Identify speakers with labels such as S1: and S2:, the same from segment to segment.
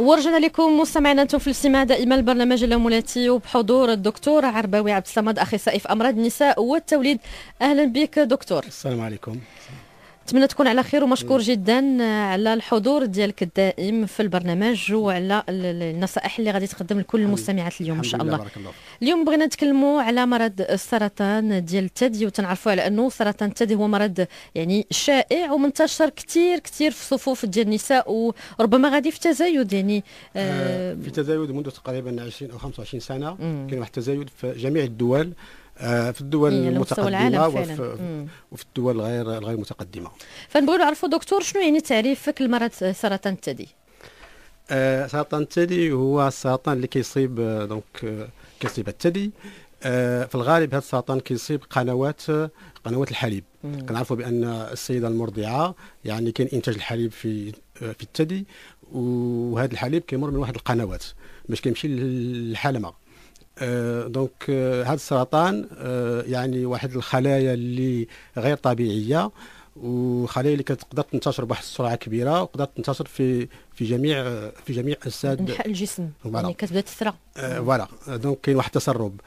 S1: ورجعنا لكم مستمعينا انتم في الاستماع دائما البرنامج الامولاتي وبحضور الدكتور عرباوي عبد الصمد اخصائي في امراض النساء والتوليد اهلا بك دكتور السلام عليكم نتمنى تكون على خير ومشكور جدا على الحضور ديالك الدائم في البرنامج وعلى النصائح اللي غادي تقدم لكل المستمعات اليوم ان شاء الله اليوم بغينا نتكلموا على مرض السرطان ديال الثدي وتنعرفوا على انه سرطان الثدي هو مرض يعني شائع ومنتشر كثير كثير في صفوف ديال النساء وربما غادي في تزايد يعني آه, آه،
S2: في تزايد منذ تقريبا 20 او 25 سنه كاين واحد التزايد في جميع الدول آه، في الدول إيه، المتقدمه وفي, وفي الدول الغير غير متقدمه
S1: فنبغي نعرفوا دكتور شنو يعني تعريفك لمرض سرطان الثدي
S2: آه، سرطان الثدي هو السرطان اللي كيصيب آه، دونك كيصيب الثدي في الغالب هذا السرطان كيصيب قنوات قنوات الحليب كنعرفوا بان السيده المرضعه يعني كاين انتاج الحليب في في الثدي وهذا الحليب كيمر من واحد القنوات باش كيمشي للحلمه آه، دونك آه، هذا السرطان آه، يعني واحد الخلايا اللي غير طبيعيه وخلايا اللي كتقدر تنتشر بواحد السرعه كبيره وتقدر تنتشر في في جميع في جميع اجساد انحاء
S1: الجسم يعني كتبدا تثرى فوالا
S2: دونك كاين واحد التسرب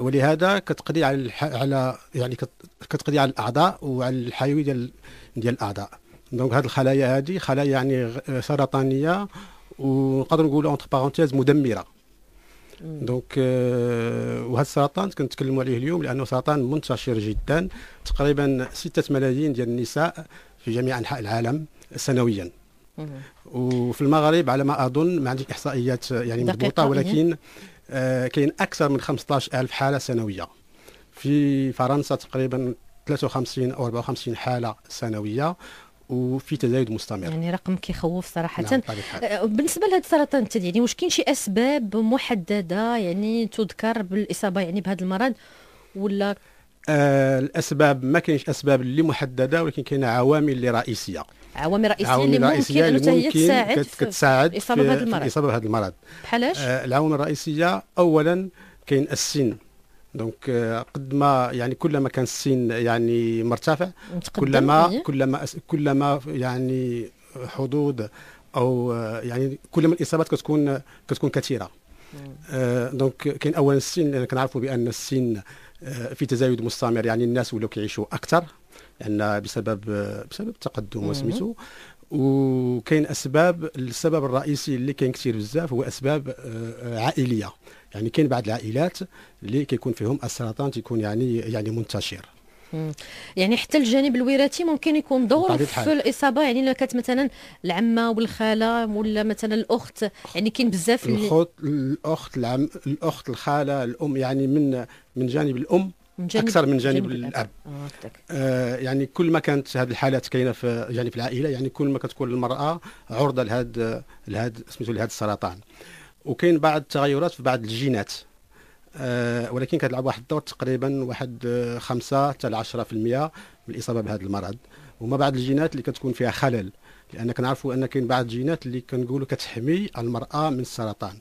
S2: ولهذا كتقضي على الح... على يعني كتقضي على الاعضاء وعلى الحيوي ديال ديال الاعضاء دونك هذه الخلايا هذه خلايا يعني سرطانيه ونقدر نقولوا اونتر بارونتيز مدمره دونك آه، وهذا السرطان كنتكلموا عليه اليوم لانه سرطان منتشر جدا تقريبا 6 ملايين ديال النساء في جميع انحاء العالم سنويا وفي المغرب على ما اظن ما عنديش احصائيات يعني مضبوطه ولكن آه كاين اكثر من 15000 حاله سنويه في فرنسا تقريبا 53 او 54 حاله سنويه وفي تزايد مستمر يعني رقم
S1: كيخوف صراحه نعم، أه، بالنسبه لهذا السرطان الثدي يعني واش كاين شي اسباب محدده يعني تذكر بالاصابه يعني بهذا المرض ولا
S2: آه الاسباب ما كاينش اسباب اللي محدده ولكن كاين عوامل اللي رئيسيه
S1: عوامل رئيسيه عوامل اللي رئيسية ممكن اللي تساعد كتساعد في الاصابه بهذا المرض بحالاش آه
S2: العوامل الرئيسيه اولا كاين السن دونك آه، قد ما يعني كلما كان السن يعني مرتفع كلما إيه؟ كلما كلما يعني حدود او آه، يعني كلما الاصابات كتكون كتكون كثيره آه، دونك كاين اولا السن يعني كنعرفوا بان السن في تزايد مستمر يعني الناس ولاو كيعيشوا اكثر لان بسبب بسبب التقدم وسميتو وكاين اسباب السبب الرئيسي اللي كاين كثير بزاف هو اسباب آه، آه، عائليه يعني كاين بعض العائلات اللي كيكون فيهم السرطان تيكون يعني يعني منتشر
S1: يعني حتى الجانب الوراثي ممكن يكون دور في الاصابه يعني الا كانت مثلا العمه والخاله ولا مثلا الاخت يعني كاين بزاف الاخت
S2: الاخت العم الاخت الخاله الام يعني من من جانب الام من جانب اكثر من جانب, جانب الاب آه،, آه يعني كل ما كانت هذه الحالات كاينه في جانب يعني العائله يعني كل ما كتكون المراه عرضه لهذا لهذا سميتو لهذا السرطان وكاين بعض التغيرات في بعض الجينات آه ولكن كتلعب واحد الدور تقريبا واحد 5 آه، حتى 10% من الاصابه بهذا المرض وما بعض الجينات اللي كتكون فيها خلل لان كنعرفوا ان كاين بعض الجينات اللي كنقولوا كتحمي المراه من السرطان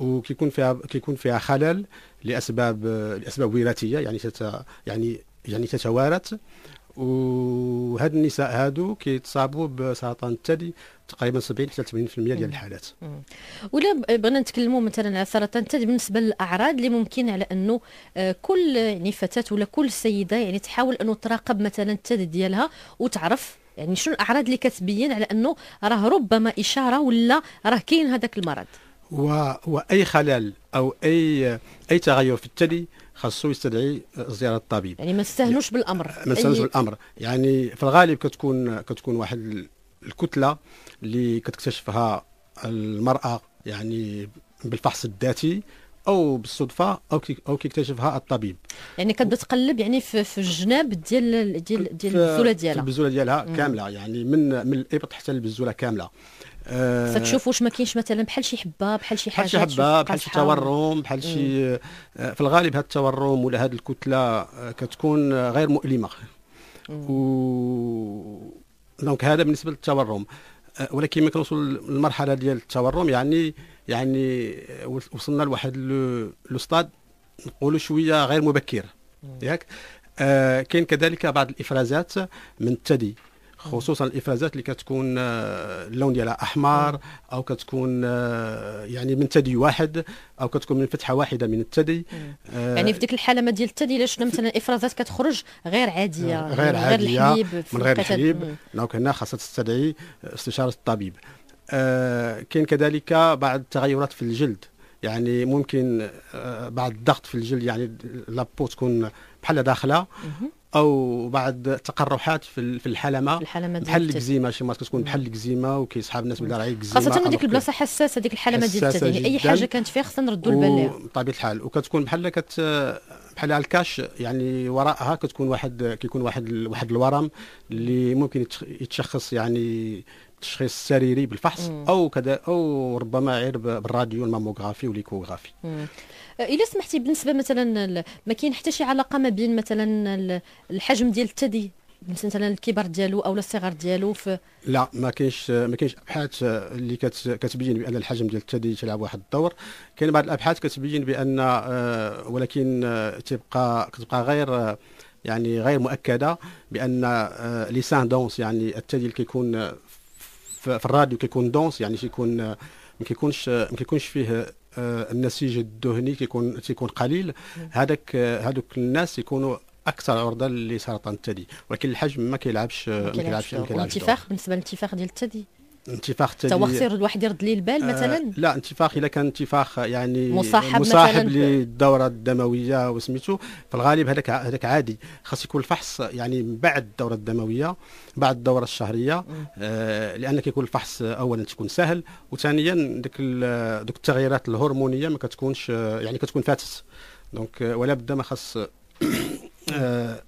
S2: وكيكون فيها كيكون فيها خلل لاسباب لاسباب وراثيه يعني تت يعني يعني تتوارث وهاد النساء هادو كيتصابوا بسرطان الثدي تقريبا 70 حتى 80% ديال الحالات
S1: ولا بغينا نتكلموا مثلا على سرطان الثدي بالنسبه للاعراض اللي ممكن على انه آه، كل يعني فتاه ولا كل سيده يعني تحاول انه تراقب مثلا الثدي ديالها وتعرف يعني شنو الاعراض اللي كتبين على انه راه ربما اشاره ولا راه كاين هذاك المرض
S2: واي خلل او اي اي تغير في الثدي خاصو يستدعي زياره الطبيب
S1: يعني ما تستهنوش بالامر ما تستهنوش أي... بالامر
S2: يعني في الغالب كتكون كتكون واحد الكتله اللي كتكتشفها المراه يعني بالفحص الذاتي او بالصدفه او كي او كيكتشفها الطبيب
S1: يعني كتبدا تقلب يعني في, في الجناب ديال ديال ديال البزوله ديالها
S2: البزوله ديالها كامله يعني من من الابط حتى البزوله كامله آه، فتشوف
S1: واش ما كاينش مثلا بحال شي حبه بحال شي حاجه بحال شي حبه بحال شي تورم
S2: بحال شي آه، في الغالب هذا التورم ولا هذه الكتله آه، كتكون غير مؤلمه و دونك هذا بالنسبه للتورم ولكن ملي كنوصل للمرحله ديال التورم يعني يعني وصلنا لواحد لو ستاد نقولوا شويه غير مبكر ياك آه كاين كذلك بعض الافرازات من الثدي خصوصا الافرازات اللي كتكون آه، اللون ديالها احمر او كتكون آه، يعني من ثدي واحد او كتكون من فتحه واحده من الثدي آه يعني في
S1: ديك الحاله ما ديال الثدي الا شفنا مثلا الافرازات كتخرج غير عاديه آه، يعني غير, عاديه غير الحليب من غير الحليب
S2: دونك هنا خاصها تستدعي استشاره الطبيب آه كاين كذلك بعض التغيرات في الجلد يعني ممكن بعد الضغط في الجلد يعني لابو تكون بحال داخله او بعض التقرحات في الحلمه الحلمه بحال الكزيما شي مرات كتكون بحال الكزيما وكيصحاب الناس بلا راهي الكزيما خاصه ديك
S1: البلاصه حساسه ديك الحلمه ديال الثدي يعني اي حاجه كانت فيها خصنا نردوا البال ليها
S2: بطبيعه الحال وكتكون بحال كت بحال الكاش يعني وراءها كتكون واحد كيكون واحد واحد الورم اللي ممكن يتشخص يعني التشخيص السريري بالفحص مم. او كذا او ربما غير بالراديو الماموغرافي والايكوغرافي
S1: الا سمحتي بالنسبه مثلا ما كاين حتى شي علاقه ما بين مثلا الحجم ديال الثدي مثلا الكبر ديالو او الصغر ديالو في
S2: لا ما كاينش ما كاينش ابحاث اللي كتبين بان الحجم ديال الثدي تلعب واحد الدور كاين بعض الابحاث كتبين بان آه، ولكن آه، تبقى كتبقى غير آه، يعني غير مؤكده بان لي دونس يعني الثدي اللي كيكون في الراديو كيكون دونس يعني كيكون ما كيكونش ما كيكونش فيه آه، النسيج الدهني كيكون تيكون قليل هذاك آه، هذوك الناس يكونوا اكثر عرضه لسرطان الثدي ولكن الحجم ما كيلعبش ما كيلعبش ما كيلعبش
S1: بالنسبه للانتفاخ ديال الثدي
S2: انتفاخ توا خسر
S1: الواحد يرد ليه البال آه، مثلا آه
S2: لا انتفاخ اذا كان انتفاخ يعني مصاحب, مصاحب للدوره الدمويه وسميتو في الغالب هذاك هذاك عادي خاص يكون الفحص يعني من بعد الدوره الدمويه بعد الدوره الشهريه آه لان كيكون الفحص اولا تكون سهل وثانيا ديك دوك التغييرات الهرمونيه ما كتكونش آه، يعني كتكون فاتت دونك آه، ولا بد ما خاص آه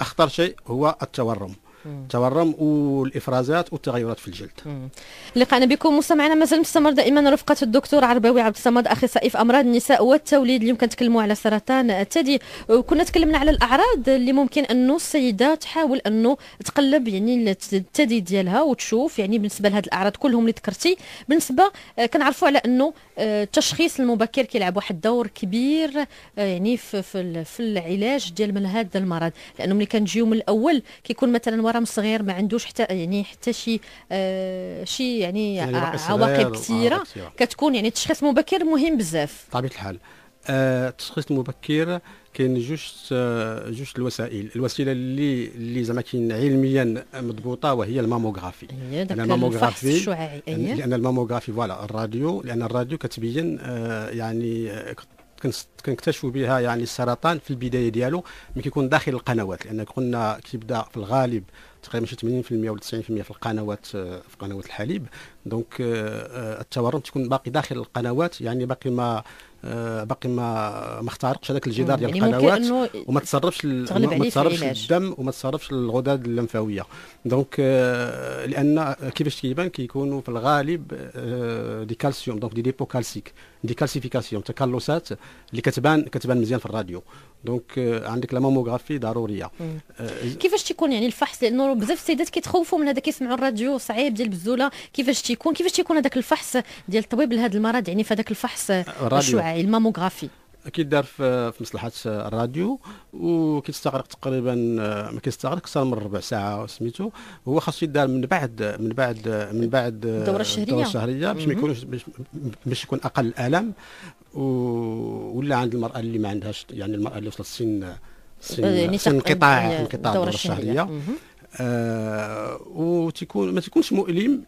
S2: اخطر شيء هو التورم التورم والافرازات والتغيرات في الجلد
S1: لقانا بكم مستمعينا مازال مستمر دائما رفقه الدكتور عربوي عبد الصمد اخصائي في امراض النساء والتوليد اليوم كنتكلموا على سرطان الثدي وكنا تكلمنا على الاعراض اللي ممكن انه السيده تحاول انه تقلب يعني الثدي ديالها وتشوف يعني بالنسبه لهذ الاعراض كلهم اللي ذكرتي بالنسبه آه، كنعرفوا على انه آه، التشخيص المبكر كيلعب واحد الدور كبير آه، يعني في في العلاج ديال من هذا المرض لانه ملي كنجيو من الاول كيكون مثلا الغرام صغير ما عندوش حتى يعني حتى شي آه شي يعني, يعني عواقب كثيره كتكون يعني التشخيص المبكر مهم بزاف
S2: بطبيعه الحال آه التشخيص المبكر كاين جوج آه، جوج الوسائل الوسيله اللي اللي زعما كاين علميا مضبوطه وهي الماموغرافي لان الماموغرافي لان الماموغرافي فوالا الراديو لان الراديو كتبين آه يعني آه، كنكتشفوا بها يعني السرطان في البدايه ديالو ملي كيكون داخل القنوات لان قلنا كيبدا في الغالب تقريبا شي 80% ولا 90% في القنوات آه، في قنوات الحليب دونك آه، آه، التورم تكون باقي داخل القنوات يعني باقي ما آه، باقي ما ما اخترقش هذاك الجدار ديال يعني القنوات وما تصرفش ما تصرفش الدم وما تصرفش الغدد اللمفاويه دونك آه، لان كيفاش كيبان كيكونوا في الغالب آه، دي كالسيوم دونك دي ديبو كالسيك دي كالسيفيكاسيون تكلسات اللي كتبان كتبان مزيان في الراديو دونك عندك لا ماموغرافي ضروريه
S1: كيفاش تيكون يعني الفحص لانه بزاف السيدات كيتخوفوا من هذا كيسمعوا الراديو صعيب ديال بزوله كيفاش تيكون كيفاش تيكون هذاك الفحص ديال الطبيب لهذا المرض يعني في هذاك الفحص الشعاعي تاعي الماموغرافي
S2: اكيد دار في مصلحه الراديو وكيستغرق تقريبا آه، ما كيستغرق اكثر من ربع ساعه سميتو هو خاصو يدار من بعد من بعد من بعد آه، الدوره الشهريه الدوره الشهريه باش ما يكونش باش يكون اقل الالم ولا عند المراه اللي ما عندهاش يعني المراه اللي وصلت سن سن آه، سن انقطاع انقطاع الدوره الشهريه آه وتكون ما تكونش مؤلم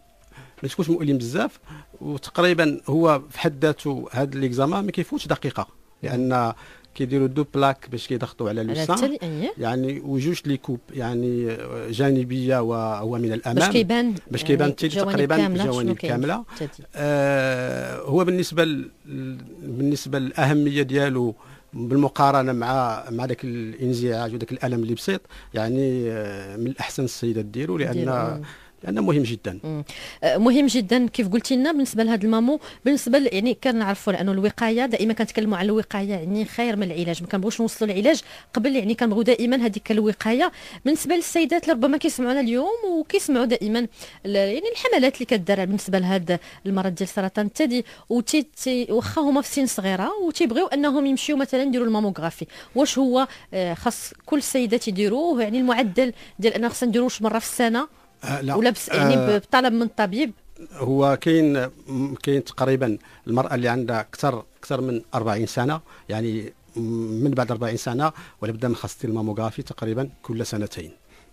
S2: ما تكونش مؤلم بزاف وتقريبا هو في حد ذاته هذا ليكزام ما كيفوتش دقيقه لان كيديروا دو بلاك باش كيضغطوا على اللسان إيه. يعني وجوج لي كوب يعني جانبيه وهو من الامام باش كيبان باش كيبان يعني تقريبا الجوانب كامله آه هو بالنسبه ل... بالنسبه للاهميه ديالو بالمقارنه مع مع ذاك الانزعاج وذاك الالم اللي بسيط يعني آه، من الاحسن السيده ديرو لان ديرو. لانه مهم جدا أه،
S1: مهم جدا كيف قلتي لنا بالنسبه لهذا المامو بالنسبه يعني كنعرفوا لانه الوقايه دائما كنتكلموا على الوقايه يعني خير من العلاج ما كنبغوش نوصلوا للعلاج قبل يعني كنبغوا دائما هذيك الوقايه بالنسبه للسيدات اللي ربما كيسمعونا اليوم وكيسمعوا دائما يعني الحملات اللي كدار بالنسبه لهذا المرض ديال سرطان الثدي واخا هما في سن صغيره وتيبغيو انهم يمشيو مثلا يديروا الماموغرافي واش هو أه، خاص كل السيدات يديروه يعني المعدل ديال انه خصنا نديروه مره في السنه آه، لا ولبس يعني آه، بطلب من الطبيب
S2: هو كاين كاين تقريبا المراه اللي عندها اكثر اكثر من 40 سنه يعني من بعد 40 سنه ولا بدا من خاصه الماموغرافي تقريبا كل سنتين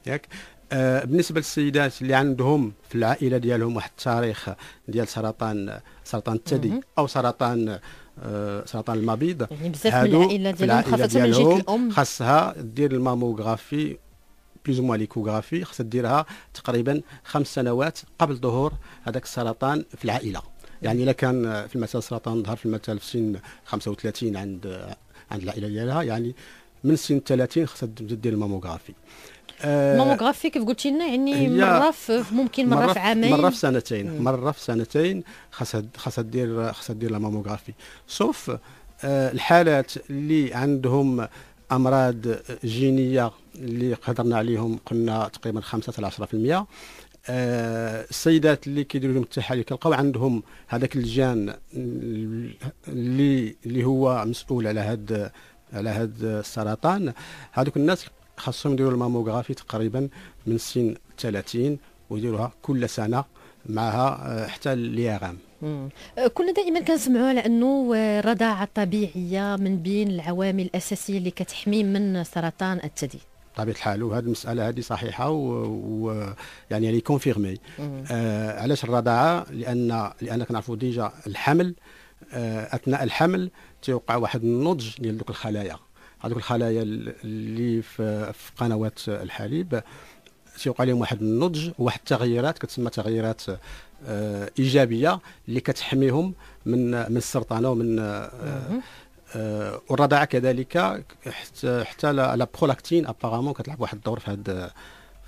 S2: ياك آه بالنسبه للسيدات اللي عندهم في العائله ديالهم واحد التاريخ ديال سرطان سرطان الثدي او سرطان آه سرطان المبيض يعني بزاف من العائله ديالهم خاصه من جهه الام خاصها دير الماموغرافي بلوز موان ليكوغرافي خصها ديرها تقريبا خمس سنوات قبل ظهور هذاك السرطان في العائله يعني الا كان في المثال السرطان ظهر في المثال في سن 35 عند عند العائله ديالها يعني من سن 30 خصها دير الماموغرافي آه، الماموغرافي
S1: كيف قلتي لنا يعني مره في ممكن مره, مرة في عامين مره في سنتين
S2: مره في سنتين خاصها خاصها دير خاصها دير الماموغرافي سوف آه، الحالات اللي عندهم امراض جينيه اللي قدرنا عليهم قلنا تقريبا 5 10% آه السيدات اللي كيديروا لهم التحاليل كنلقاو عندهم هذاك الجان اللي اللي هو مسؤول على هاد على هاد السرطان هذوك الناس خاصهم يديروا الماموغرافي تقريبا من سن 30 ويديروها كل سنه معها آه، حتى ليغام
S1: آه، كنا دائما كنسمعوا على انه الرضاعه آه، الطبيعيه من بين العوامل الاساسيه اللي كتحمي من سرطان الثدي
S2: بطبيعه الحال وهذه المساله هذه صحيحه ويعني لي كونفيرمي آه علاش الرضاعه لان لان كنعرفوا ديجا الحمل آه اثناء الحمل تيوقع واحد النضج ديال دوك الخلايا هذوك الخلايا اللي في قنوات الحليب تيوقع لهم واحد النضج وواحد التغييرات كتسمى تغييرات آه، ايجابيه اللي كتحميهم من من السرطانه ومن آه، آه، والرضاعه كذلك حتى حتى لا برولاكتين ابارامون كتلعب واحد الدور في هذا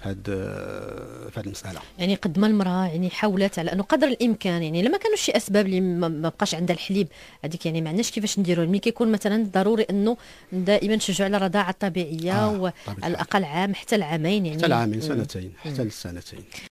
S2: هاد آه، في هذه المساله
S1: يعني قد ما المراه يعني حاولت على انه قدر الامكان يعني لما كانوا شي اسباب اللي ما بقاش عندها الحليب هذيك يعني ما عندناش كيفاش نديروا ملي كيكون مثلا ضروري انه دائما نشجعوا على الرضاعه الطبيعيه آه وعلى الاقل عام حتى العامين يعني حتى العامين سنتين
S2: حتى السنتين